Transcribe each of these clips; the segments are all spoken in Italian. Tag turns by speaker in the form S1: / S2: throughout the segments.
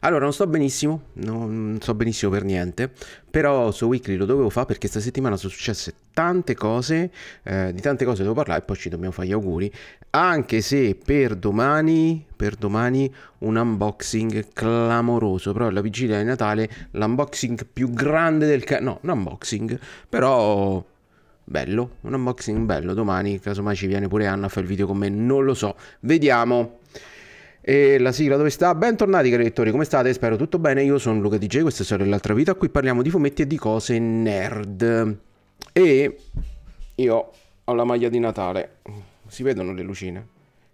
S1: Allora, non sto benissimo, non sto benissimo per niente, però su Weekly lo dovevo fare perché questa settimana sono successe tante cose, eh, di tante cose devo parlare e poi ci dobbiamo fare gli auguri, anche se per domani, per domani un unboxing clamoroso, però la vigilia di Natale l'unboxing più grande del... canale, no, un unboxing, però bello, un unboxing bello, domani casomai ci viene pure Anna a fare il video con me, non lo so, vediamo. E la sigla dove sta? Bentornati cari lettori, come state? Spero tutto bene, io sono Luca DJ, questa è Storia dell'altra vita, qui parliamo di fumetti e di cose nerd. E io ho la maglia di Natale, si vedono le lucine?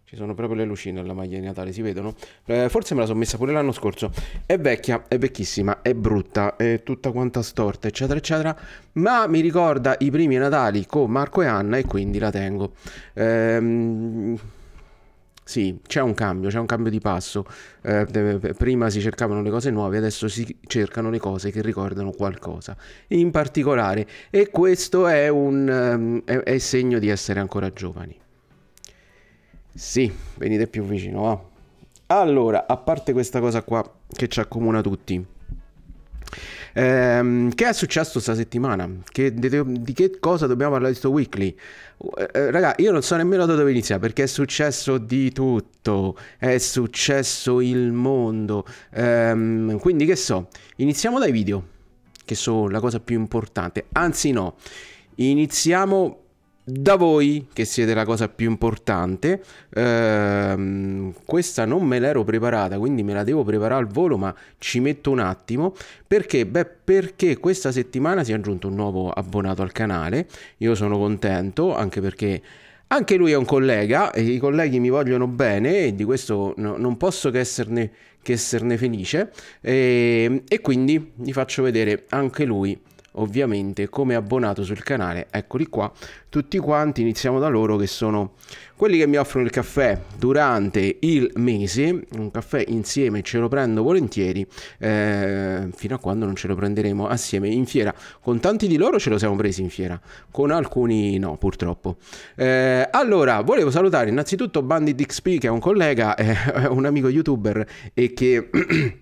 S1: Ci sono proprio le lucine alla maglia di Natale, si vedono? Eh, forse me la sono messa pure l'anno scorso. È vecchia, è vecchissima, è brutta, è tutta quanta storta, eccetera, eccetera. Ma mi ricorda i primi Natali con Marco e Anna e quindi la tengo. Ehm sì, c'è un cambio, c'è un cambio di passo. Eh, eh, eh, prima si cercavano le cose nuove, adesso si cercano le cose che ricordano qualcosa in particolare. E questo è un ehm, è, è segno di essere ancora giovani. Sì, venite più vicino, va. Allora, a parte questa cosa qua che ci accomuna tutti. Ehm, che è successo sta settimana? Che, di, di, che cosa dobbiamo parlare di questo weekly? Eh, eh, raga, io non so nemmeno da dove iniziare perché è successo di tutto, è successo il mondo. Ehm, quindi che so, iniziamo dai video, che sono la cosa più importante. Anzi no, iniziamo da voi, che siete la cosa più importante, ehm, questa non me l'ero preparata, quindi me la devo preparare al volo, ma ci metto un attimo. Perché? Beh, perché questa settimana si è aggiunto un nuovo abbonato al canale, io sono contento, anche perché anche lui è un collega e i colleghi mi vogliono bene e di questo no, non posso che esserne, che esserne felice e, ehm, e quindi vi faccio vedere anche lui ovviamente come abbonato sul canale, eccoli qua, tutti quanti, iniziamo da loro che sono quelli che mi offrono il caffè durante il mese, un caffè insieme ce lo prendo volentieri, eh, fino a quando non ce lo prenderemo assieme in fiera, con tanti di loro ce lo siamo presi in fiera, con alcuni no purtroppo. Eh, allora, volevo salutare innanzitutto Bandit XP che è un collega, eh, un amico youtuber e che...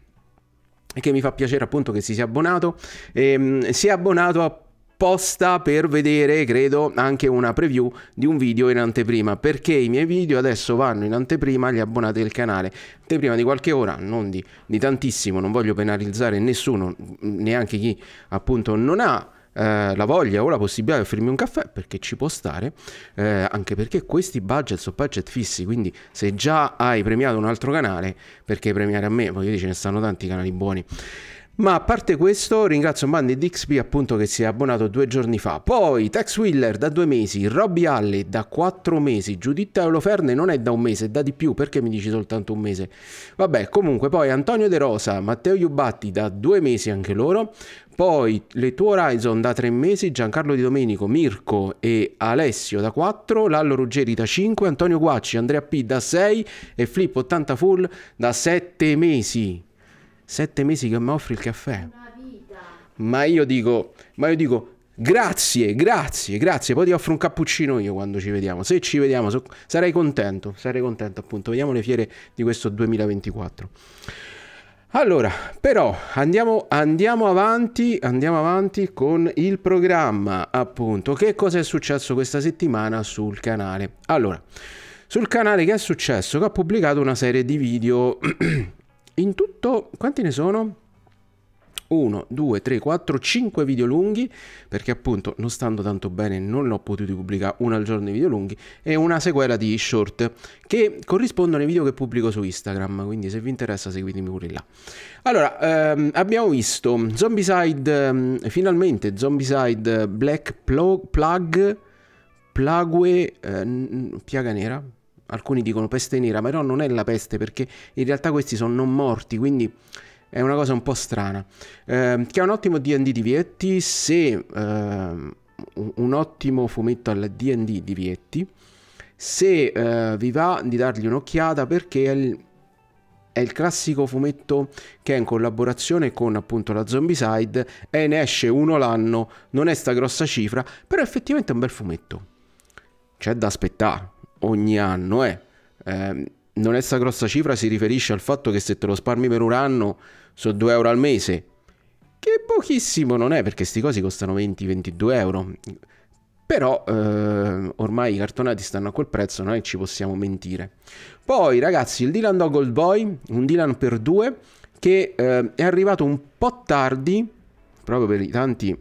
S1: che mi fa piacere appunto che si sia abbonato, ehm, si è abbonato apposta per vedere, credo, anche una preview di un video in anteprima, perché i miei video adesso vanno in anteprima agli abbonati del canale, anteprima di qualche ora, non di, di tantissimo, non voglio penalizzare nessuno, neanche chi appunto non ha eh, la voglia o la possibilità di offrirmi un caffè, perché ci può stare, eh, anche perché questi budget sono budget fissi, quindi se già hai premiato un altro canale, perché premiare a me? Voglio dire, ce ne stanno tanti canali buoni. Ma a parte questo, ringrazio Mandy DXP appunto che si è abbonato due giorni fa. Poi Tex Wheeler da due mesi, Robby Alley da quattro mesi, Giuditta Oloferne non è da un mese, è da di più, perché mi dici soltanto un mese? Vabbè, comunque poi Antonio De Rosa, Matteo Iubatti da due mesi anche loro, poi le tue Horizon da 3 mesi, Giancarlo Di Domenico, Mirko e Alessio da 4, Lallo Ruggeri da 5, Antonio Guacci, Andrea P da 6 e Flip 80 Full da 7 mesi. 7 mesi che mi offri il caffè. Ma io dico, ma io dico, Grazie, grazie, grazie. Poi ti offro un cappuccino io quando ci vediamo. Se ci vediamo, so, sarei contento. Sarei contento, appunto. Vediamo le fiere di questo 2024. Allora, però andiamo, andiamo, avanti, andiamo avanti con il programma, appunto. Che cosa è successo questa settimana sul canale? Allora, sul canale che è successo? Che ho pubblicato una serie di video. In tutto, quanti ne sono? 1, 2, 3, 4, 5 video lunghi, perché appunto non stando tanto bene non l'ho potuto pubblicare uno al giorno di video lunghi, e una sequela di short, che corrispondono ai video che pubblico su Instagram, quindi se vi interessa seguitemi pure là. Allora, ehm, abbiamo visto Zombicide, ehm, finalmente Zombicide Black Plo- Plug, Plague, eh, piaga nera, alcuni dicono peste nera, però non è la peste perché in realtà questi sono non morti, quindi è una cosa un po' strana. Eh, che è un ottimo DD di Vietti, se eh, un ottimo fumetto al DD di Vietti. Se eh, vi va di dargli un'occhiata perché è il, è il classico fumetto che è in collaborazione con appunto la Zombicide e ne esce uno l'anno, non è sta grossa cifra, però effettivamente è un bel fumetto. C'è da aspettare ogni anno, eh. eh non è sta grossa cifra si riferisce al fatto che se te lo sparmi per un anno sono 2 euro al mese, che pochissimo non è perché sti cosi costano 20-22 euro. Però eh, ormai i cartonati stanno a quel prezzo, noi ci possiamo mentire. Poi ragazzi, il Dylan Dog Old Boy, un Dylan per due, che eh, è arrivato un po' tardi, proprio per i tanti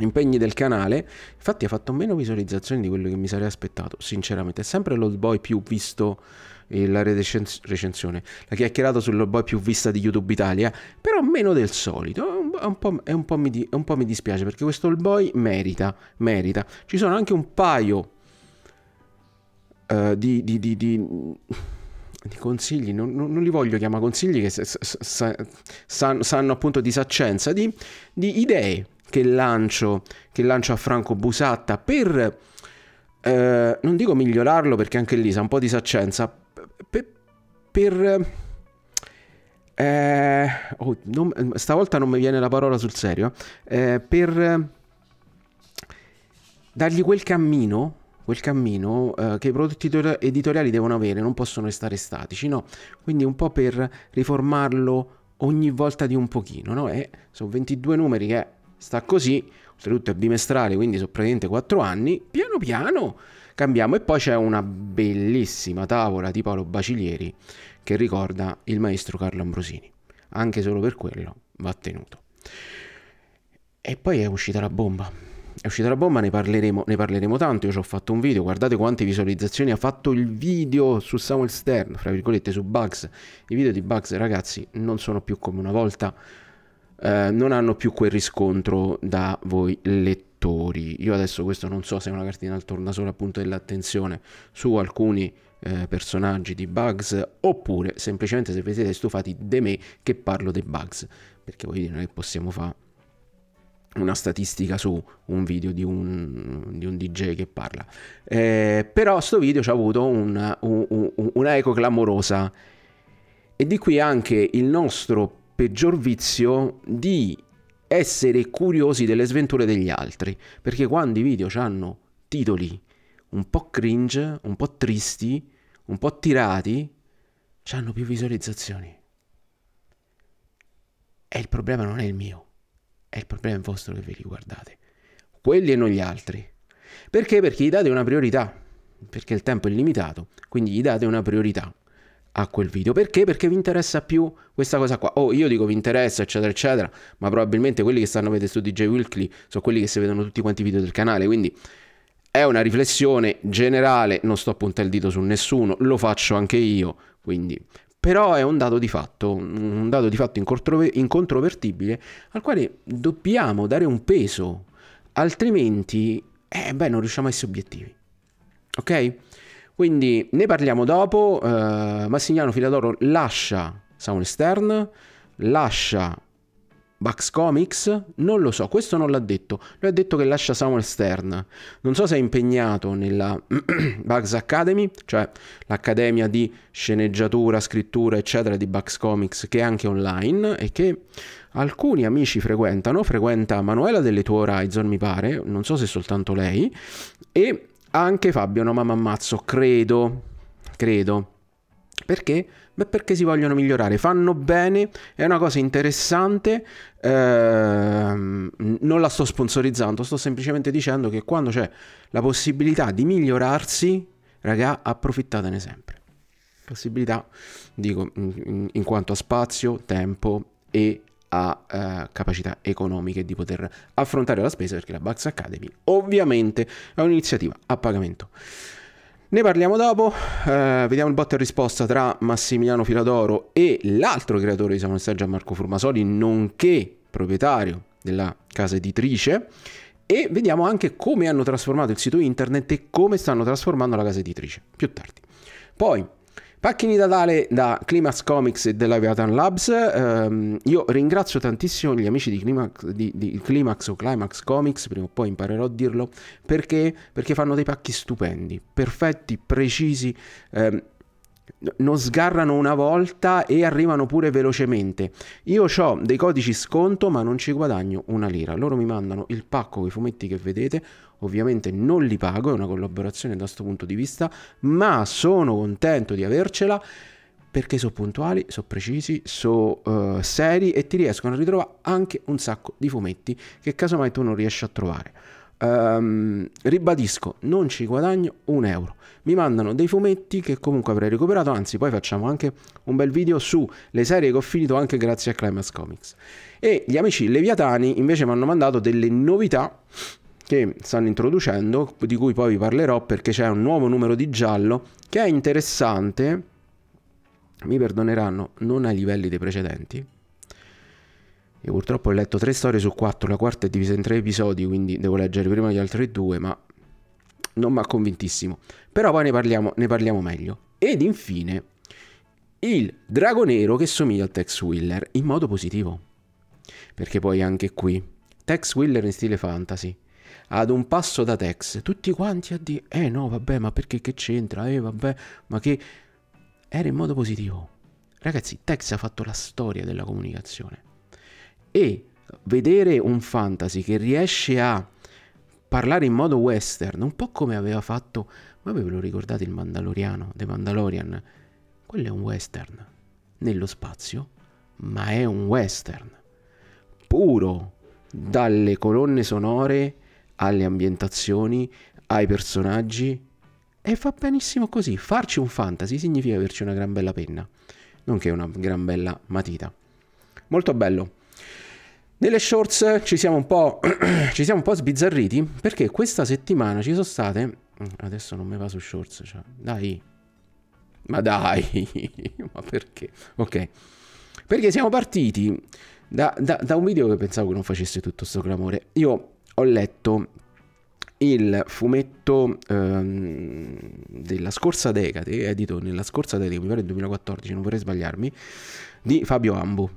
S1: impegni del canale. Infatti ha fatto meno visualizzazioni di quello che mi sarei aspettato, sinceramente. È sempre l'Old Boy più visto la recensione, la chiacchierata sul boy più vista di YouTube Italia, però meno del solito, è un po', è un po, mi, di- un po mi, dispiace perché questo all boy merita, merita. Ci sono anche un paio uh, di, di, di consigli, non, non, li voglio chiamare consigli che sa, sa, sa, sanno appunto di saccenza, di, di idee che lancio, che lancio, a Franco Busatta per, eh, non dico migliorarlo perché anche lì sa un po' di saccenza, per... per eh, oh, non, stavolta non mi viene la parola sul serio. Eh, per eh, dargli quel cammino quel cammino eh, che i prodotti editoriali devono avere, non possono restare statici, no? Quindi un po' per riformarlo ogni volta di un pochino, no? E sono 22 numeri che sta così, oltretutto è bimestrale, quindi sono praticamente 4 anni, piano piano cambiamo e poi c'è una bellissima tavola di Paolo Bacilieri che ricorda il maestro Carlo Ambrosini, anche solo per quello va tenuto. E poi è uscita la bomba. È uscita la bomba, ne parleremo, ne parleremo tanto. Io ci ho fatto un video, guardate quante visualizzazioni ha fatto il video su Samuel Stern, fra virgolette su Bugs. I video di Bugs, ragazzi, non sono più come una volta. Eh, non hanno più quel riscontro da voi lettori. Io adesso questo non so se è una cartina al tornasole appunto dell'attenzione su alcuni eh, personaggi di Bugs oppure semplicemente se vi siete stufati di me che parlo dei Bugs perché voglio dire non è che possiamo fare una statistica su un video di un, di un DJ che parla. Eh, però sto video ci ha avuto una, un, un, una eco clamorosa. E di qui anche il nostro peggior vizio di essere curiosi delle sventure degli altri, perché quando i video hanno titoli un po' cringe, un po' tristi, un po' tirati, hanno più visualizzazioni. E il problema non è il mio, è il problema vostro che ve li guardate. Quelli e non gli altri. Perché? Perché gli date una priorità, perché il tempo è limitato, quindi gli date una priorità a quel video. Perché? Perché vi interessa più questa cosa qua. Oh, io dico vi interessa, eccetera, eccetera, ma probabilmente quelli che stanno vedendo su DJ Wilkley sono quelli che si vedono tutti quanti i video del canale, quindi è una riflessione generale, non sto a puntare il dito su nessuno, lo faccio anche io, quindi... Però è un dato di fatto, un dato di fatto incontrovertibile al quale dobbiamo dare un peso, altrimenti, eh, beh, non riusciamo a essere obiettivi. Ok? Quindi ne parliamo dopo. Uh, Massimiliano Filadoro lascia Sound Stern, lascia Bugs Comics? Non lo so, questo non l'ha detto. Lui ha detto che lascia Samuel Stern. Non so se è impegnato nella Bugs Academy, cioè l'accademia di sceneggiatura, scrittura, eccetera di Bugs Comics, che è anche online e che alcuni amici frequentano. Frequenta Manuela delle Tue Horizon, mi pare, non so se soltanto lei, e anche Fabio, no mamma ammazzo, credo, credo. Perché? Beh, perché si vogliono migliorare, fanno bene, è una cosa interessante, ehm, non la sto sponsorizzando, sto semplicemente dicendo che quando c'è la possibilità di migliorarsi, raga, approfittatene sempre. Possibilità, dico, in, in quanto a spazio, tempo e ha eh, capacità economiche di poter affrontare la spesa perché la Bucks Academy ovviamente è un'iniziativa a pagamento. Ne parliamo dopo, eh, vediamo il botta e risposta tra Massimiliano Filadoro e l'altro creatore di Samuel Sergio Marco Formasoli, nonché proprietario della casa editrice e vediamo anche come hanno trasformato il sito internet e come stanno trasformando la casa editrice più tardi. Poi Pacchini di Natale da Climax Comics e della Leviathan Labs. Um, io ringrazio tantissimo gli amici di Climax, di, di Climax, o Climax Comics, prima o poi imparerò a dirlo, perché, perché fanno dei pacchi stupendi, perfetti, precisi. Um, non sgarrano una volta e arrivano pure velocemente. Io ho dei codici sconto ma non ci guadagno una lira. Loro mi mandano il pacco con i fumetti che vedete, ovviamente non li pago, è una collaborazione da questo punto di vista, ma sono contento di avercela perché sono puntuali, sono precisi, sono uh, eh, seri e ti riescono a ritrovare anche un sacco di fumetti che casomai tu non riesci a trovare. Um, ribadisco, non ci guadagno un euro. Mi mandano dei fumetti che comunque avrei recuperato, anzi poi facciamo anche un bel video sulle serie che ho finito anche grazie a Climax Comics. E gli amici leviatani invece mi hanno mandato delle novità che stanno introducendo, di cui poi vi parlerò perché c'è un nuovo numero di giallo che è interessante, mi perdoneranno, non ai livelli dei precedenti. Io purtroppo ho letto tre storie su quattro, la quarta è divisa in tre episodi, quindi devo leggere prima gli altri due, ma non mi ha convintissimo. Però poi ne parliamo, ne parliamo meglio. Ed infine, il drago nero che somiglia al Tex Wheeler in modo positivo. Perché poi anche qui, Tex Wheeler in stile fantasy, ad un passo da Tex, tutti quanti a dire, eh no, vabbè, ma perché che c'entra? Eh, vabbè, ma che... Era in modo positivo. Ragazzi, Tex ha fatto la storia della comunicazione. E vedere un fantasy che riesce a parlare in modo western, un po' come aveva fatto, ma ve lo ricordate il Mandaloriano, The Mandalorian? Quello è un western, nello spazio, ma è un western, puro, dalle colonne sonore alle ambientazioni, ai personaggi. E fa benissimo così. Farci un fantasy significa averci una gran bella penna, nonché una gran bella matita. Molto bello. Nelle shorts ci siamo un po', ci siamo un po sbizzarriti perché questa settimana ci sono state... Mm, adesso non mi va su shorts, cioè. Dai. Ma dai. Ma perché? Ok. Perché siamo partiti da, da, da un video che pensavo che non facesse tutto questo clamore. Io ho letto il fumetto ehm, della scorsa decade, edito nella scorsa decade, mi pare del 2014, non vorrei sbagliarmi, di Fabio Ambu.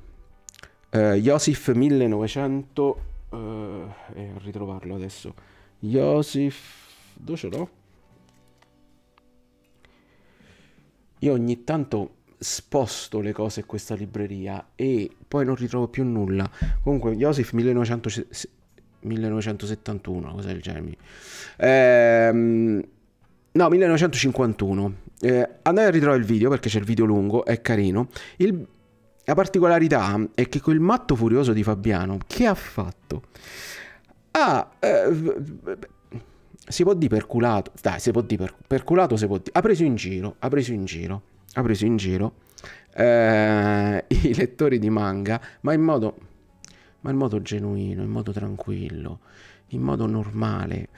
S1: Eh, Josif 1900... Eh, eh ritrovarlo adesso. Josif... Dove ce l'ho? Io ogni tanto sposto le cose in questa libreria e poi non ritrovo più nulla. Comunque, Josif 1900... 1971, cosa del genere. Ehm, no, 1951. Eh, andai a ritrovare il video perché c'è il video lungo, è carino. Il, la particolarità è che quel matto furioso di Fabiano, che ha fatto? Ah, eh, si può dire perculato, dai, si può dire per, perculato, si può dire. Ha preso in giro, ha preso in giro, ha preso in giro eh, i lettori di manga, ma in modo ma in modo genuino, in modo tranquillo, in modo normale,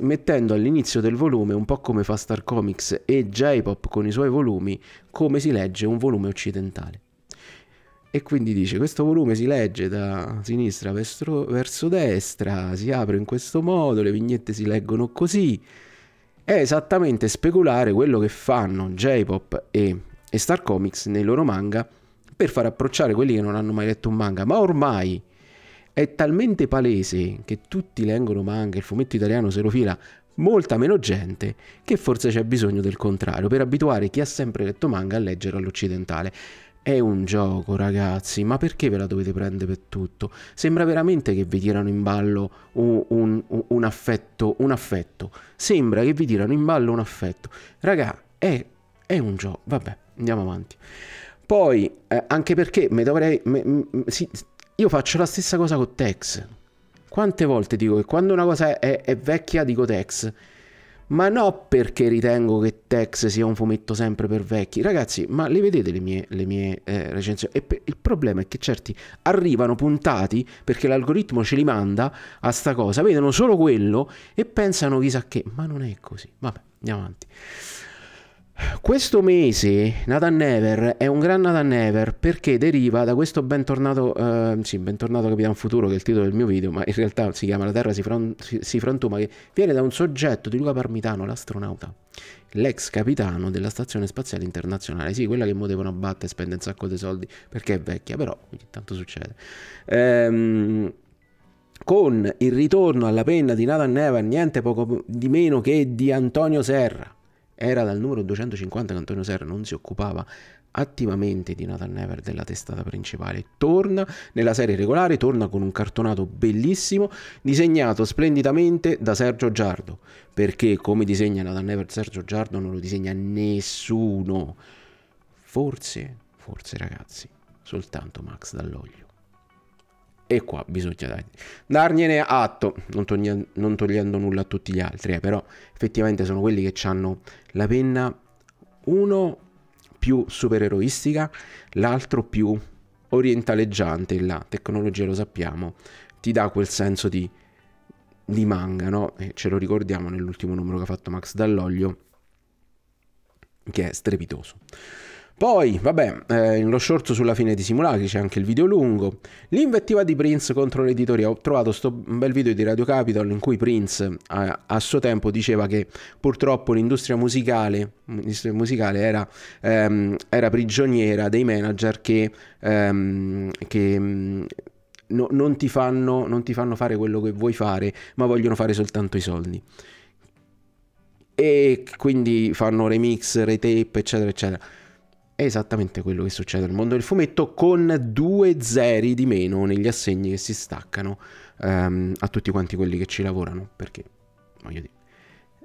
S1: mettendo all'inizio del volume, un po' come fa Star Comics e J-Pop con i suoi volumi, come si legge un volume occidentale. E quindi dice, questo volume si legge da sinistra verso, verso destra, si apre in questo modo, le vignette si leggono così. È esattamente speculare quello che fanno J-Pop e, e Star Comics nei loro manga per far approcciare quelli che non hanno mai letto un manga. Ma ormai è talmente palese che tutti leggono manga, il fumetto italiano se lo fila molta meno gente, che forse c'è bisogno del contrario, per abituare chi ha sempre letto manga a leggere all'occidentale. È un gioco, ragazzi, ma perché ve la dovete prendere per tutto? Sembra veramente che vi tirano in ballo un, un, un affetto, un affetto. Sembra che vi tirano in ballo un affetto. Raga, è, è un gioco. Vabbè, andiamo avanti. Poi, eh, anche perché mi dovrei... Me, me, si, io faccio la stessa cosa con Tex. Quante volte dico che quando una cosa è, è vecchia dico Tex. Ma non perché ritengo che Tex sia un fumetto sempre per vecchi. Ragazzi, ma le vedete le mie, le mie eh, recensioni? E il problema è che certi arrivano puntati perché l'algoritmo ce li manda a sta cosa, vedono solo quello e pensano chissà che. Ma non è così. Vabbè, andiamo avanti. Questo mese Nathan Never è un gran Nathan Never perché deriva da questo bentornato, uh, sì, bentornato Capitan Futuro che è il titolo del mio video, ma in realtà si chiama La Terra si, fron si, si frantuma, che viene da un soggetto di Luca Parmitano, l'astronauta, l'ex capitano della Stazione Spaziale Internazionale, sì, quella che mo devono abbattere e spende un sacco di soldi perché è vecchia, però ogni tanto succede. Ehm con il ritorno alla penna di Nathan Never, niente poco di meno che di Antonio Serra era dal numero 250 che Antonio Serra non si occupava attivamente di Nathan Never della testata principale. Torna nella serie regolare, torna con un cartonato bellissimo, disegnato splendidamente da Sergio Giardo, perché come disegna Nathan Never Sergio Giardo non lo disegna nessuno. Forse, forse ragazzi, soltanto Max Dall'Oglio. E qua bisogna dargliene atto, non, toglie, non togliendo nulla a tutti gli altri, eh, però effettivamente sono quelli che hanno la penna uno più supereroistica, l'altro più orientaleggiante. La tecnologia, lo sappiamo, ti dà quel senso di, di manga, no? E eh, ce lo ricordiamo nell'ultimo numero che ha fatto Max Dall'Oglio, che è strepitoso. Poi, vabbè, eh, lo short sulla fine di Simulacri c'è anche il video lungo. L'invettiva di Prince contro l'editoria. Ho trovato questo bel video di Radio Capital in cui Prince a, a suo tempo diceva che purtroppo l'industria musicale, l'industria musicale era, ehm, era, prigioniera dei manager che, ehm, che mm, no, non, ti fanno, non ti fanno fare quello che vuoi fare, ma vogliono fare soltanto i soldi e quindi fanno remix, retape, eccetera, eccetera. È esattamente quello che succede nel mondo del fumetto con due zeri di meno negli assegni che si staccano um, a tutti quanti quelli che ci lavorano, perché voglio dire,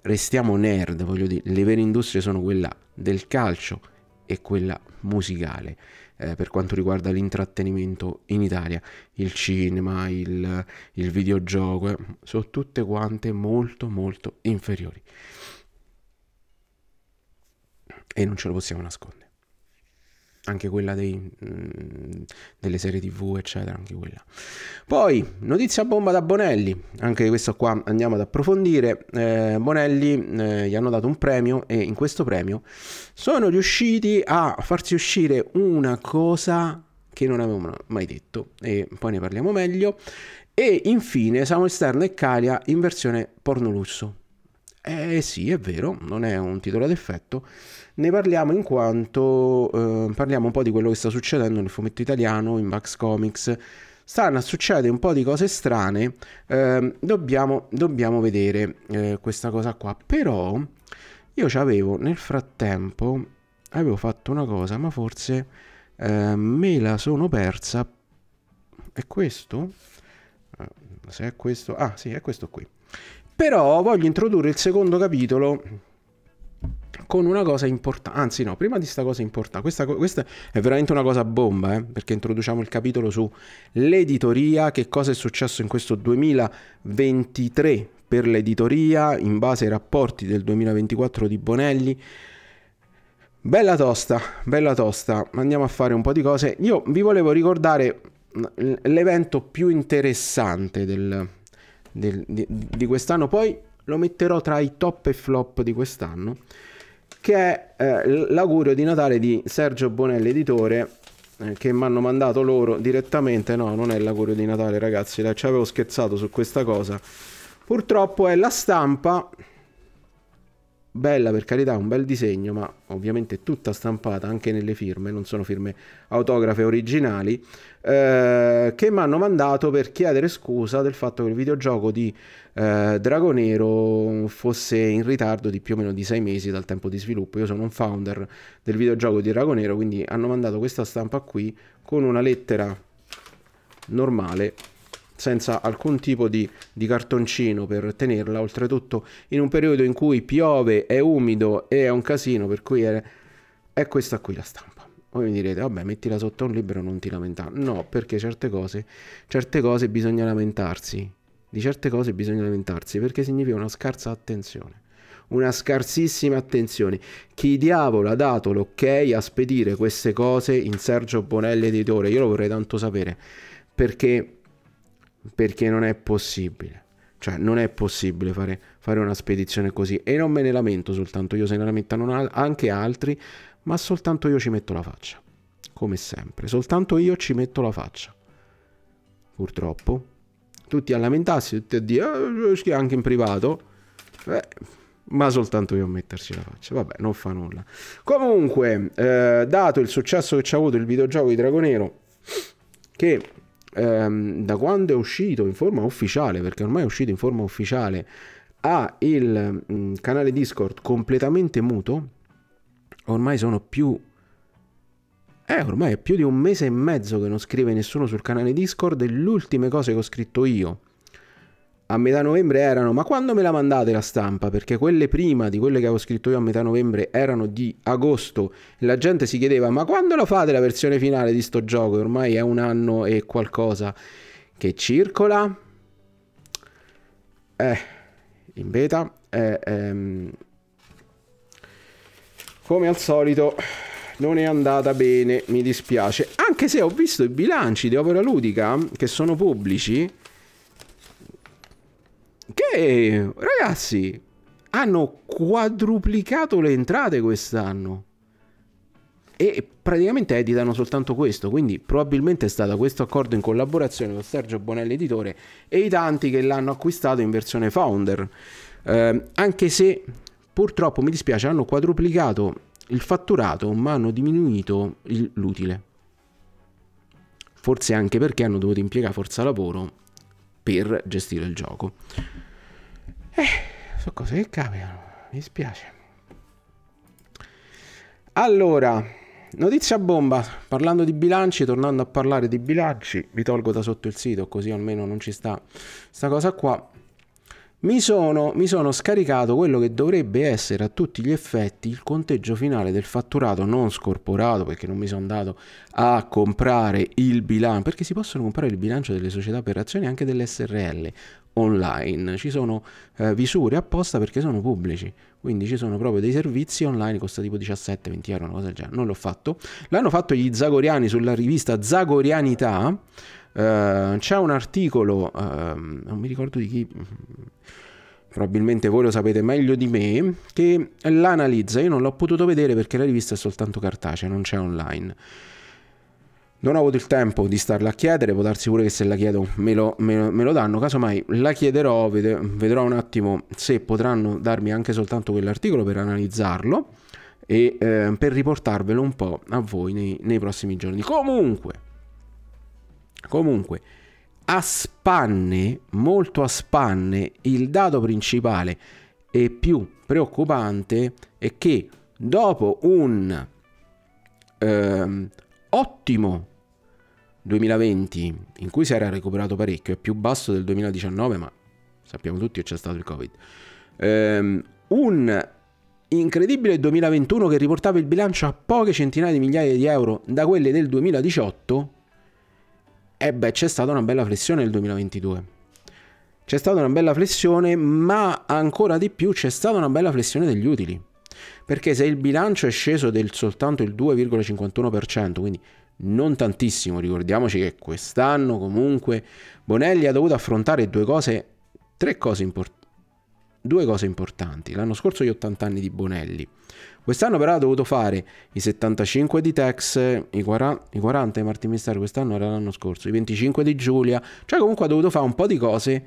S1: restiamo nerd, voglio dire, le vere industrie sono quella del calcio e quella musicale eh, per quanto riguarda l'intrattenimento in Italia, il cinema, il, il videogioco, eh, sono tutte quante molto molto inferiori. E non ce lo possiamo nascondere anche quella dei, mh, mm, delle serie tv eccetera anche quella poi notizia bomba da Bonelli anche questo qua andiamo ad approfondire eh, Bonelli eh, gli hanno dato un premio e in questo premio sono riusciti a farsi uscire una cosa che non avevano mai detto e poi ne parliamo meglio e infine siamo Stern e Calia in versione porno lusso eh sì, è vero, non è un titolo ad effetto. Ne parliamo in quanto eh, parliamo un po' di quello che sta succedendo nel fumetto italiano, in Max Comics. Stanno a succedere un po' di cose strane. Eh, dobbiamo, dobbiamo, vedere eh, questa cosa qua. Però io ci avevo nel frattempo avevo fatto una cosa, ma forse ehm, me la sono persa. È questo? Eh, se è questo. Ah, sì, è questo qui. Però voglio introdurre il secondo capitolo con una cosa importante, anzi no, prima di sta cosa importante, questa, questa, è veramente una cosa bomba, eh? perché introduciamo il capitolo sull'editoria, che cosa è successo in questo 2023 per l'editoria in base ai rapporti del 2024 di Bonelli. Bella tosta, bella tosta, andiamo a fare un po' di cose. Io vi volevo ricordare l'evento più interessante del, del, di, di quest'anno, poi lo metterò tra i top e flop di quest'anno, che è eh, l'augurio di Natale di Sergio Bonelli, editore, eh, che mi hanno mandato loro direttamente. No, non è l'augurio di Natale, ragazzi, ci avevo scherzato su questa cosa. Purtroppo è la stampa bella per carità, un bel disegno, ma ovviamente tutta stampata anche nelle firme, non sono firme autografe originali, eh, che mi hanno mandato per chiedere scusa del fatto che il videogioco di eh, Dragonero fosse in ritardo di più o meno di sei mesi dal tempo di sviluppo. Io sono un founder del videogioco di Dragonero, quindi hanno mandato questa stampa qui con una lettera normale senza alcun tipo di, di cartoncino per tenerla, oltretutto in un periodo in cui piove, è umido e è un casino, per cui è, è questa qui la stampa. Voi mi direte, vabbè, mettila sotto un libro e non ti lamentare. No, perché certe cose, certe cose bisogna lamentarsi. Di certe cose bisogna lamentarsi perché significa una scarsa attenzione. Una scarsissima attenzione. Chi diavolo ha dato l'ok a spedire queste cose in Sergio Bonelli editore? Io lo vorrei tanto sapere. Perché perché non è possibile. Cioè, non è possibile fare, fare, una spedizione così. E non me ne lamento soltanto io, se ne lamentano anche altri, ma soltanto io ci metto la faccia. Come sempre, soltanto io ci metto la faccia. Purtroppo. Tutti a lamentarsi, tutti a dire, ah, anche in privato. Eh, ma soltanto io a metterci la faccia. Vabbè, non fa nulla. Comunque, eh, dato il successo che ci ha avuto il videogioco di Dragonero, che ehm, da quando è uscito in forma ufficiale, perché ormai è uscito in forma ufficiale, ha il mh, mm, canale Discord completamente muto, ormai sono più... Eh, ormai è più di un mese e mezzo che non scrive nessuno sul canale Discord e le ultime cose che ho scritto io a metà novembre erano ma quando me la mandate la stampa? Perché quelle prima di quelle che avevo scritto io a metà novembre erano di agosto e la gente si chiedeva ma quando la fate la versione finale di sto gioco? Ormai è un anno e qualcosa che circola. Eh, in beta. Eh, ehm, come al solito non è andata bene, mi dispiace. Anche se ho visto i bilanci di opera ludica che sono pubblici che ragazzi hanno quadruplicato le entrate quest'anno e praticamente editano soltanto questo, quindi probabilmente è stato questo accordo in collaborazione con Sergio Bonelli Editore e i tanti che l'hanno acquistato in versione founder, eh, anche se purtroppo mi dispiace hanno quadruplicato il fatturato ma hanno diminuito l'utile, forse anche perché hanno dovuto impiegare forza lavoro per gestire il gioco. Eh, sono cose che capitano, mi spiace. Allora, notizia bomba, parlando di bilanci, tornando a parlare di bilanci, vi tolgo da sotto il sito così almeno non ci sta sta cosa qua mi sono, mi sono, scaricato quello che dovrebbe essere a tutti gli effetti il conteggio finale del fatturato non scorporato perché non mi sono andato a comprare il bilancio perché si possono comprare il bilancio delle società per azioni anche delle SRL online, ci sono eh, visure apposta perché sono pubblici, quindi ci sono proprio dei servizi online, costa tipo 17-20 euro, una cosa del genere, non l'ho fatto, l'hanno fatto gli Zagoriani sulla rivista Zagorianità, eh, c'è un articolo, eh, non mi ricordo di chi, probabilmente voi lo sapete meglio di me, che l'analizza, io non l'ho potuto vedere perché la rivista è soltanto cartacea, non c'è online non ho avuto il tempo di starla a chiedere, può darsi pure che se la chiedo me lo, me, me lo danno, casomai la chiederò, ved vedrò un attimo se potranno darmi anche soltanto quell'articolo per analizzarlo e eh, per riportarvelo un po' a voi nei, nei prossimi giorni. Comunque, comunque, a spanne, molto a spanne, il dato principale e più preoccupante è che dopo un... Ehm, ottimo 2020, in cui si era recuperato parecchio, è più basso del 2019, ma sappiamo tutti che c'è stato il Covid. Um, un incredibile 2021 che riportava il bilancio a poche centinaia di migliaia di euro da quelle del 2018, e beh, c'è stata una bella flessione nel 2022. C'è stata una bella flessione, ma ancora di più c'è stata una bella flessione degli utili. Perché se il bilancio è sceso del soltanto il 2,51%, quindi non tantissimo, ricordiamoci che quest'anno comunque Bonelli ha dovuto affrontare due cose, tre cose importanti. Due cose importanti. L'anno scorso gli 80 anni di Bonelli. Quest'anno però ha dovuto fare i 75 di Tex, i 40, i 40 di Martin Mister quest'anno era l'anno scorso, i 25 di Giulia. Cioè comunque ha dovuto fare un po' di cose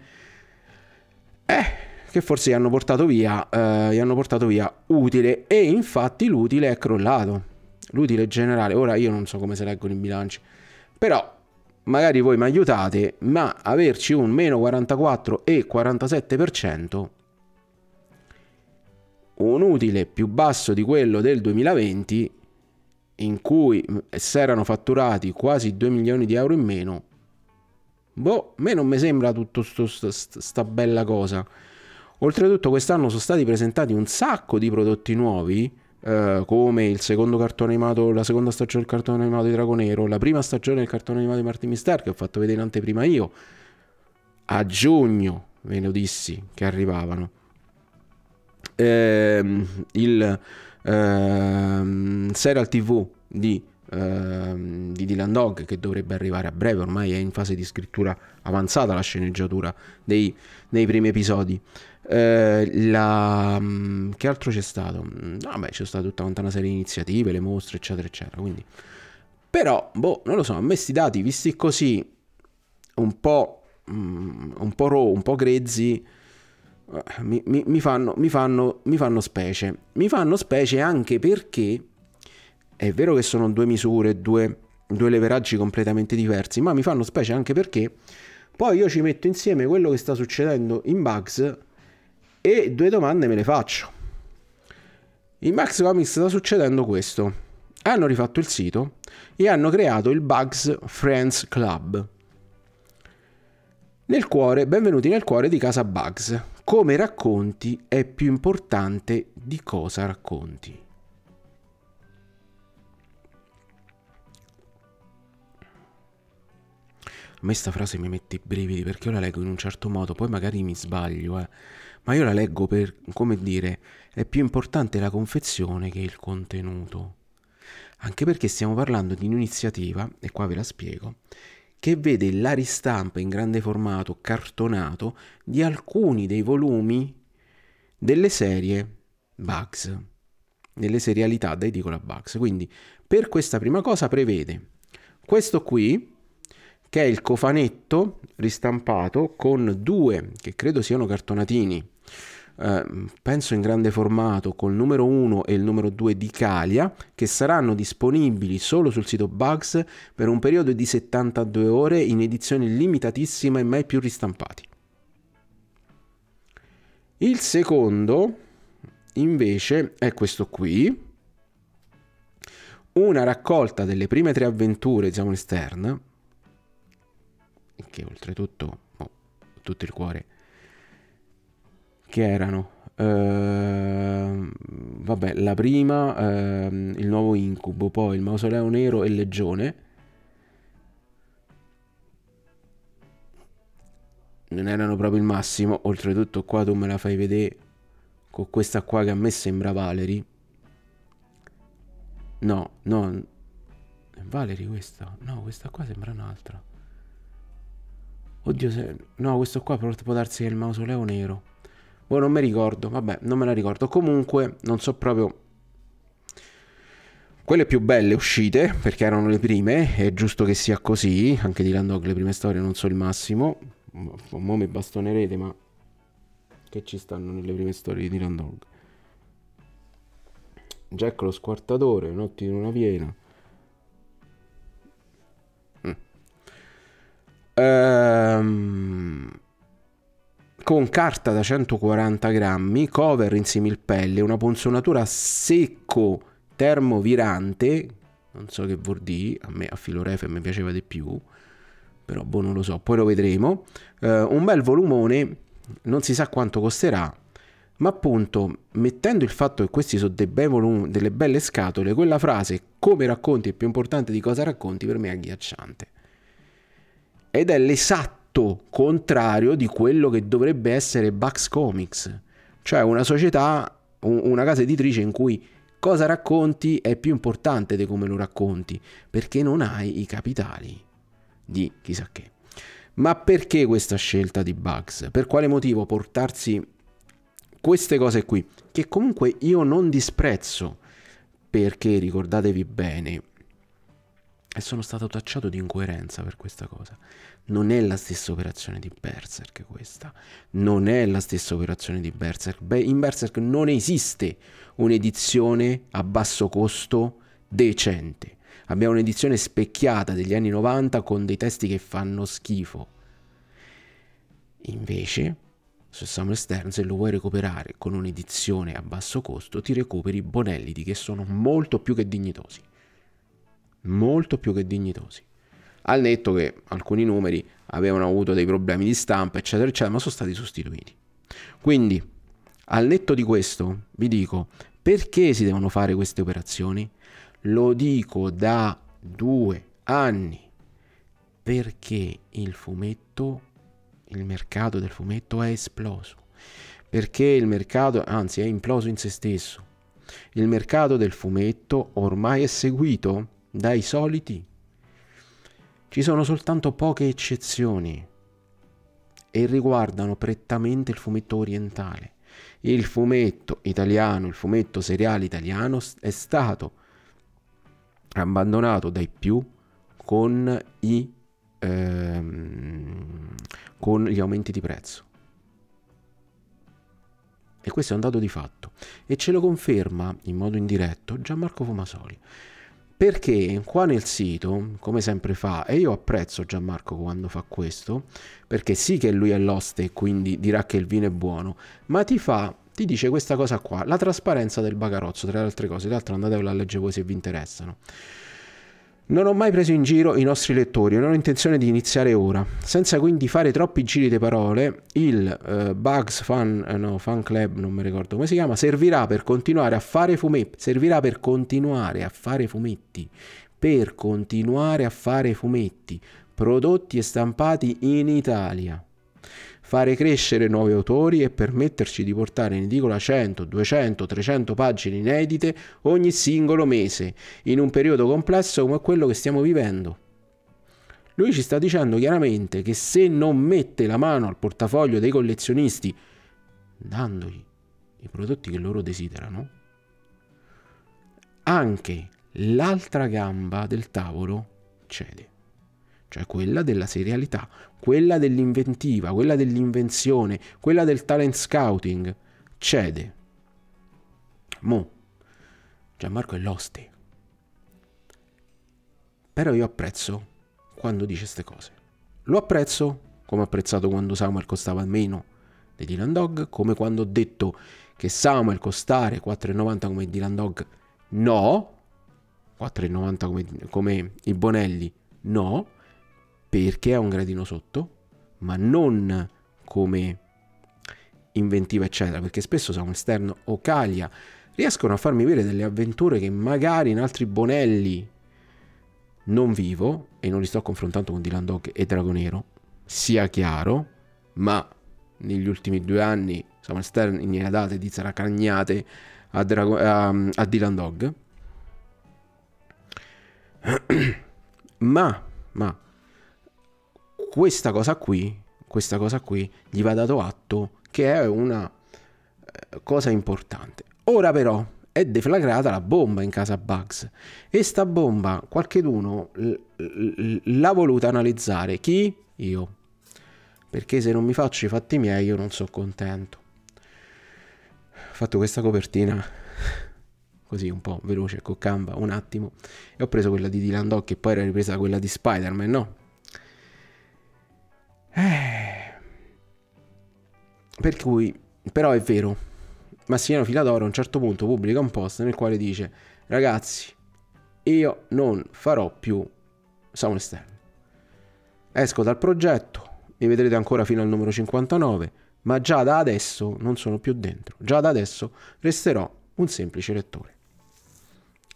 S1: eh, che forse gli hanno portato via, eh, gli hanno portato via utile. E infatti l'utile è crollato L'utile generale, ora io non so come si leggono i bilanci, però magari voi mi aiutate, ma averci un meno 44 e 47%, un utile più basso di quello del 2020, in cui si erano fatturati quasi 2 milioni di euro in meno, boh, a me non mi sembra tutto questa bella cosa. Oltretutto quest'anno sono stati presentati un sacco di prodotti nuovi, eh, come il secondo cartone animato, la seconda stagione del cartone animato di Dragonero, la prima stagione del cartone animato di Martin Mister che ho fatto vedere in anteprima io, a giugno ve lo dissi che arrivavano. Ehm, il ehm, serial tv di, ehm, di Dylan Dog che dovrebbe arrivare a breve, ormai è in fase di scrittura avanzata la sceneggiatura dei, dei primi episodi. Eh, la, mm, che altro c'è stato? Mm, vabbè, ah, c'è stata tutta una serie di iniziative, le mostre, eccetera, eccetera. Quindi. Però, boh, non lo so, a me sti dati visti così, un po', mm, un po raw, un po' grezzi, eh, mi, mi, mi, fanno, mi, fanno, mi fanno specie. Mi fanno specie anche perché è vero che sono due misure, due, due leveraggi completamente diversi, ma mi fanno specie anche perché poi io ci metto insieme quello che sta succedendo in Bugs e due domande me le faccio. In Max Comics sta succedendo questo. Hanno rifatto il sito e hanno creato il Bugs Friends Club. Nel cuore, benvenuti nel cuore di casa Bugs. Come racconti è più importante di cosa racconti. A me sta frase mi mette i brividi perché io la leggo in un certo modo, poi magari mi sbaglio, eh ma io la leggo per, come dire, è più importante la confezione che il contenuto. Anche perché stiamo parlando di un'iniziativa, e qua ve la spiego, che vede la ristampa in grande formato cartonato di alcuni dei volumi delle serie Bugs, delle serialità da edicola Bugs. Quindi per questa prima cosa prevede questo qui, che è il cofanetto ristampato con due, che credo siano cartonatini, Ehm, penso in grande formato, col numero 1 e il numero 2 di Calia, che saranno disponibili solo sul sito Bugs per un periodo di 72 ore in edizione limitatissima e mai più ristampati. Il secondo, invece, è questo qui, una raccolta delle prime tre avventure di Samuel Stern, che oltretutto, oh, tutto il cuore, che erano Uh, vabbè, la prima, uh, il nuovo incubo, poi il mausoleo nero e legione. Non erano proprio il massimo, oltretutto qua tu me la fai vedere con questa qua che a me sembra Valerie. No, no. È Valerie questa? No, questa qua sembra un'altra. Oddio, se... no, questo qua può darsi che è il mausoleo nero. Oh, non mi ricordo, vabbè, non me la ricordo. Comunque, non so proprio... Quelle più belle uscite, perché erano le prime, è giusto che sia così, anche di Landog le prime storie non so il massimo. Mo' mi bastonerete, ma... Che ci stanno nelle prime storie di Landog? Jack lo squartatore, Notti di luna piena. Mm. Ehm con carta da 140 grammi, cover in similpelle, una ponzonatura secco termovirante, non so che vuol dire, a me a Filorefe mi piaceva di più, però boh non lo so, poi lo vedremo, eh, un bel volumone, non si sa quanto costerà, ma appunto mettendo il fatto che questi sono volumi, delle belle scatole, quella frase come racconti è più importante di cosa racconti per me è agghiacciante. Ed è l'esatto l'esatto contrario di quello che dovrebbe essere Bugs Comics, cioè una società, una casa editrice in cui cosa racconti è più importante di come lo racconti, perché non hai i capitali di chissà che. Ma perché questa scelta di Bugs? Per quale motivo portarsi queste cose qui, che comunque io non disprezzo, perché ricordatevi bene, e sono stato tacciato di incoerenza per questa cosa. Non è la stessa operazione di Berserk questa. Non è la stessa operazione di Berserk. Beh, in Berserk non esiste un'edizione a basso costo decente. Abbiamo un'edizione specchiata degli anni 90 con dei testi che fanno schifo. Invece, su Summer se lo vuoi recuperare con un'edizione a basso costo, ti recuperi Bonellidi che sono molto più che dignitosi. Molto più che dignitosi al netto che alcuni numeri avevano avuto dei problemi di stampa, eccetera, eccetera, ma sono stati sostituiti. Quindi, al netto di questo, vi dico, perché si devono fare queste operazioni? Lo dico da due anni, perché il fumetto, il mercato del fumetto è esploso, perché il mercato, anzi, è imploso in se stesso. Il mercato del fumetto ormai è seguito dai soliti ci sono soltanto poche eccezioni e riguardano prettamente il fumetto orientale. Il fumetto italiano, il fumetto seriale italiano è stato abbandonato dai più con, i, ehm, con gli aumenti di prezzo. E questo è un dato di fatto. E ce lo conferma in modo indiretto Gianmarco Fumasoli perché qua nel sito, come sempre fa, e io apprezzo Gianmarco quando fa questo, perché sì che lui è l'oste e quindi dirà che il vino è buono, ma ti fa, ti dice questa cosa qua, la trasparenza del bagarozzo, tra le altre cose, tra l'altro andatevela a leggere voi se vi interessano. Non ho mai preso in giro i nostri lettori e non ho intenzione di iniziare ora. Senza quindi fare troppi giri di parole, il uh, Bugs Fan, uh, eh, no, Fan Club, non mi ricordo come si chiama, servirà per continuare a fare fumetti. Servirà per continuare a fare fumetti. Per continuare a fare fumetti prodotti e stampati in Italia fare crescere nuovi autori e permetterci di portare in edicola 100, 200, 300 pagine inedite ogni singolo mese, in un periodo complesso come quello che stiamo vivendo. Lui ci sta dicendo chiaramente che se non mette la mano al portafoglio dei collezionisti, dandogli i prodotti che loro desiderano, anche l'altra gamba del tavolo cede cioè quella della serialità, quella dell'inventiva, quella dell'invenzione, quella del talent scouting, cede. Mo, Gianmarco è l'oste. Però io apprezzo quando dice queste cose. Lo apprezzo, come ho apprezzato quando Samuel costava meno di Dylan Dog, come quando ho detto che Samuel costare 4,90 come Dylan Dog, no, 4,90 come, come i Bonelli, no, perché è un gradino sotto, ma non come inventiva eccetera, perché spesso Samuel Stern o Caglia riescono a farmi vedere delle avventure che magari in altri Bonelli non vivo, e non li sto confrontando con Dylan Dog e Dragonero, sia chiaro, ma negli ultimi due anni Samuel Stern in ha date di zaracagnate a, Drago- a, a Dylan Dog. ma, ma, questa cosa qui, questa cosa qui, gli va dato atto che è una eh, cosa importante. Ora però è deflagrata la bomba in casa Bugs e sta bomba qualcheduno l'ha voluta analizzare. Chi? Io. Perché se non mi faccio i fatti miei io non sono contento. Ho fatto questa copertina così un po' veloce con Canva un attimo e ho preso quella di Dylan Dog che poi era ripresa quella di Spider-Man, no? Eh. Per cui, però è vero, Massimiliano Filadoro a un certo punto pubblica un post nel quale dice ragazzi, io non farò più sound esterno. Esco dal progetto, mi vedrete ancora fino al numero 59, ma già da adesso non sono più dentro, già da adesso resterò un semplice lettore.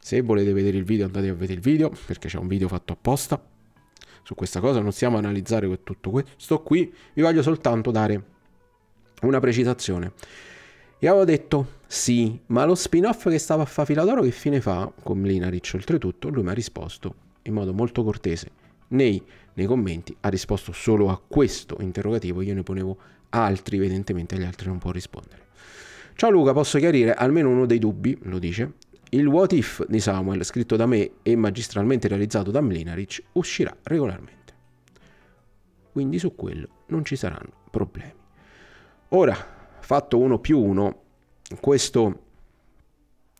S1: Se volete vedere il video andate a vedere il video perché c'è un video fatto apposta su questa cosa, non stiamo a analizzare tutto questo qui, vi voglio soltanto dare una precisazione. E avevo detto sì, ma lo spin-off che stava a fa Filadoro che fine fa? Con Linaric oltretutto, lui mi ha risposto in modo molto cortese nei, nei commenti, ha risposto solo a questo interrogativo, io ne ponevo altri, evidentemente agli altri non può rispondere. Ciao Luca, posso chiarire almeno uno dei dubbi, lo dice, il What If di Samuel, scritto da me e magistralmente realizzato da Mlinaric, uscirà regolarmente. Quindi su quello non ci saranno problemi. Ora, fatto uno più uno, questo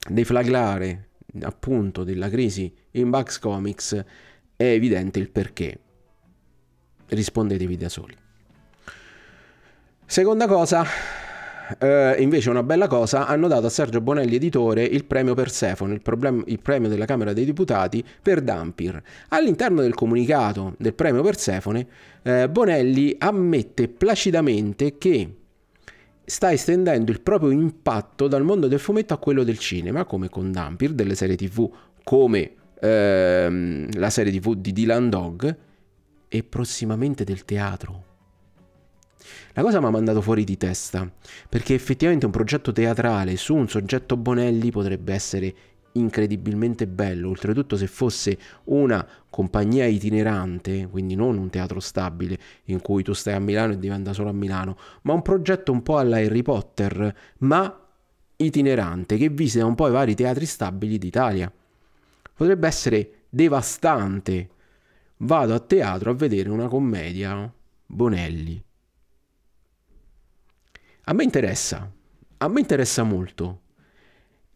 S1: deflaglare appunto della crisi in Bugs Comics è evidente il perché. Rispondetevi da soli. Seconda cosa, eh, invece una bella cosa, hanno dato a Sergio Bonelli editore il premio Persephone, il, problem- il premio della Camera dei Deputati per Dampir. All'interno del comunicato del premio Persephone, eh, Bonelli ammette placidamente che sta estendendo il proprio impatto dal mondo del fumetto a quello del cinema, come con Dampir, delle serie tv come ehm, la serie tv di Dylan Dog e prossimamente del teatro. La cosa mi ha mandato fuori di testa, perché effettivamente un progetto teatrale su un soggetto Bonelli potrebbe essere incredibilmente bello, oltretutto se fosse una compagnia itinerante, quindi non un teatro stabile in cui tu stai a Milano e diventa solo a Milano, ma un progetto un po' alla Harry Potter, ma itinerante che visita un po' i vari teatri stabili d'Italia. Potrebbe essere devastante. Vado a teatro a vedere una commedia Bonelli. A me interessa, a me interessa molto.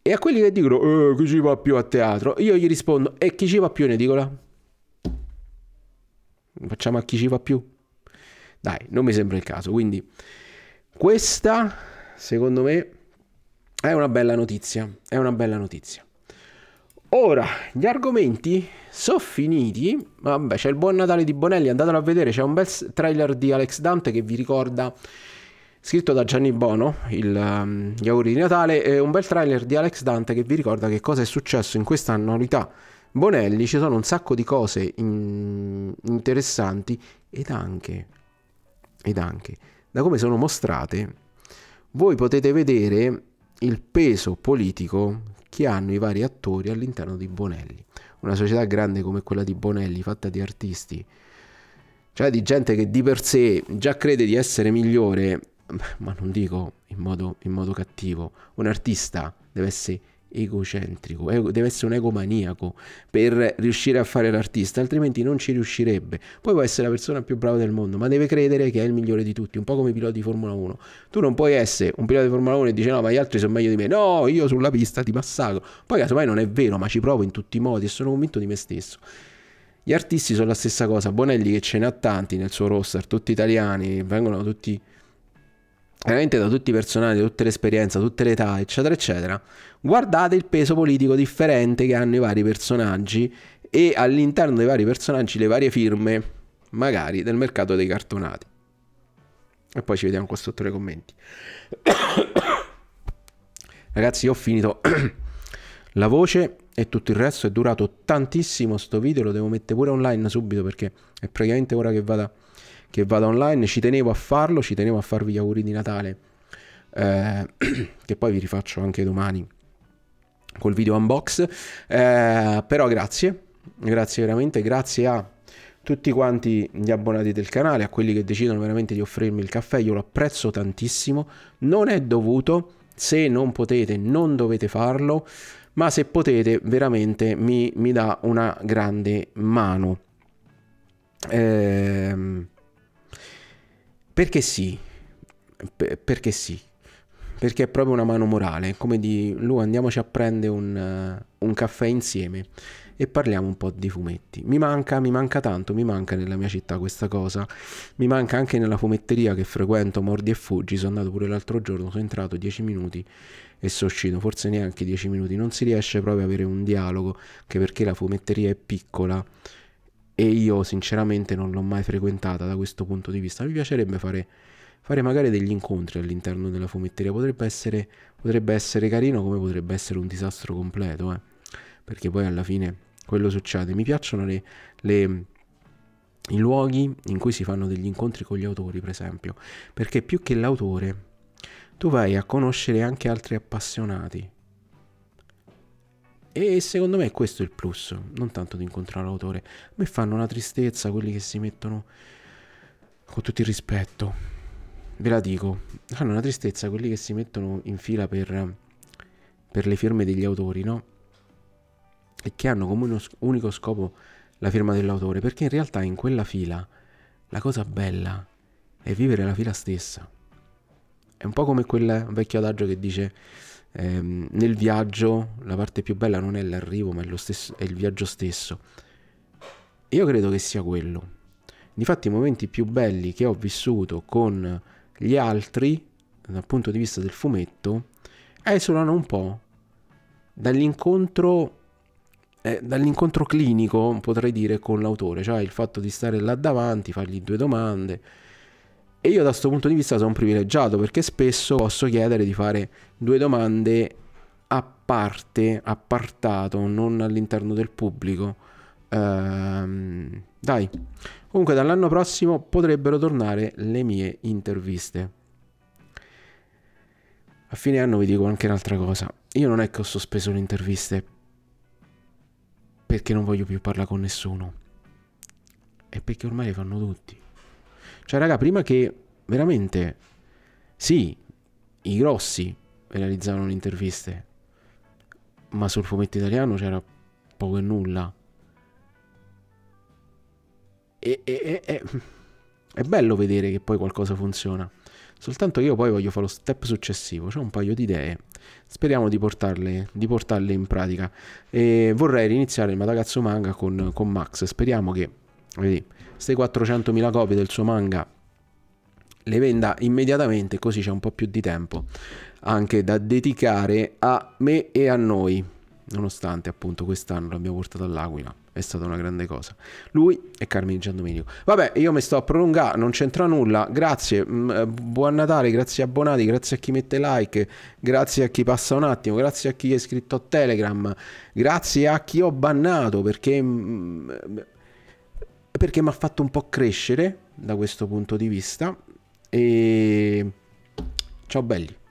S1: E a quelli che dicono, eh, chi ci va più a teatro? Io gli rispondo, e chi ci va più in edicola? Facciamo a chi ci va più. Dai, non mi sembra il caso. Quindi, questa, secondo me, è una bella notizia. È una bella notizia. Ora, gli argomenti sono finiti. Vabbè, c'è il Buon Natale di Bonelli, andatelo a vedere. C'è un bel trailer di Alex Dante che vi ricorda Scritto da Gianni Bono, il, um, gli auguri di Natale, è un bel trailer di Alex Dante che vi ricorda che cosa è successo in questa annualità Bonelli. Ci sono un sacco di cose in... interessanti ed anche, ed anche, da come sono mostrate, voi potete vedere il peso politico che hanno i vari attori all'interno di Bonelli. Una società grande come quella di Bonelli, fatta di artisti, cioè di gente che di per sé già crede di essere migliore ma non dico in modo, in modo cattivo, un artista deve essere egocentrico, deve essere un egomaniaco per riuscire a fare l'artista, altrimenti non ci riuscirebbe. Poi può essere la persona più brava del mondo, ma deve credere che è il migliore di tutti, un po' come i piloti di Formula 1. Tu non puoi essere un pilota di Formula 1 e dici no, ma gli altri sono meglio di me. No, io sulla pista ti passato. Poi casomai non è vero, ma ci provo in tutti i modi e sono convinto di me stesso. Gli artisti sono la stessa cosa, Bonelli che ce n'ha tanti nel suo roster, tutti italiani, vengono tutti veramente da tutti i personaggi, da tutte le esperienze, da tutte le età, eccetera, eccetera, guardate il peso politico differente che hanno i vari personaggi e all'interno dei vari personaggi le varie firme, magari, del mercato dei cartonati. E poi ci vediamo qua sotto nei commenti. Ragazzi, ho finito la voce e tutto il resto. È durato tantissimo sto video, lo devo mettere pure online subito perché è praticamente ora che vada che vada online, ci tenevo a farlo, ci tenevo a farvi gli auguri di Natale, eh, che poi vi rifaccio anche domani col video unbox, eh, però grazie, grazie veramente, grazie a tutti quanti gli abbonati del canale, a quelli che decidono veramente di offrirmi il caffè, io lo apprezzo tantissimo, non è dovuto, se non potete non dovete farlo, ma se potete veramente mi, mi dà una grande mano. Ehm, perché sì, P perché sì, perché è proprio una mano morale, come di Lu andiamoci a prendere un, uh, un, caffè insieme e parliamo un po' di fumetti. Mi manca, mi manca tanto, mi manca nella mia città questa cosa, mi manca anche nella fumetteria che frequento, Mordi e Fuggi, sono andato pure l'altro giorno, sono entrato 10 minuti e sono uscito, forse neanche 10 minuti, non si riesce proprio ad avere un dialogo, anche perché la fumetteria è piccola e io sinceramente non l'ho mai frequentata da questo punto di vista. Mi piacerebbe fare, fare magari degli incontri all'interno della fumetteria, potrebbe essere, potrebbe essere carino come potrebbe essere un disastro completo, eh. perché poi alla fine quello succede. Mi piacciono le, le, i luoghi in cui si fanno degli incontri con gli autori, per esempio, perché più che l'autore tu vai a conoscere anche altri appassionati e secondo me questo è il plus, non tanto di incontrare l'autore. A me fanno una tristezza quelli che si mettono con tutto il rispetto. Ve la dico, fanno una tristezza quelli che si mettono in fila per, per le firme degli autori, no? E che hanno come uno, unico scopo la firma dell'autore, perché in realtà in quella fila la cosa bella è vivere la fila stessa. È un po' come quel vecchio adagio che dice ehm, nel viaggio la parte più bella non è l'arrivo, ma è, stesso, è il viaggio stesso. Io credo che sia quello. Difatti i momenti più belli che ho vissuto con gli altri, dal punto di vista del fumetto, esulano un po' dall'incontro, eh, dall'incontro clinico, potrei dire, con l'autore, cioè il fatto di stare là davanti, fargli due domande, e io da questo punto di vista sono privilegiato perché spesso posso chiedere di fare due domande a parte, appartato, non all'interno del pubblico. Ehm, dai, comunque dall'anno prossimo potrebbero tornare le mie interviste. A fine anno vi dico anche un'altra cosa. Io non è che ho sospeso le interviste perché non voglio più parlare con nessuno. È perché ormai le fanno tutti. Cioè, raga, prima che veramente sì, i grossi realizzavano le interviste, ma sul fumetto italiano c'era poco e nulla. E, e, e, è bello vedere che poi qualcosa funziona. Soltanto io poi voglio fare lo step successivo, ho un paio di idee, speriamo di portarle, di portarle in pratica. E vorrei riniziare il Madagazzo Manga con, con Max, speriamo che Vedi, queste 400.000 copie del suo manga le venda immediatamente così c'è un po' più di tempo anche da dedicare a me e a noi nonostante appunto quest'anno l'abbiamo portato all'Aquila è stata una grande cosa lui e Carmine Giandomenico vabbè io mi sto a prolungare non c'entra nulla grazie mm, eh, buon Natale grazie abbonati grazie a chi mette like grazie a chi passa un attimo grazie a chi è iscritto a Telegram grazie a chi ho bannato perché mm, perché mi ha fatto un po' crescere da questo punto di vista e ciao belli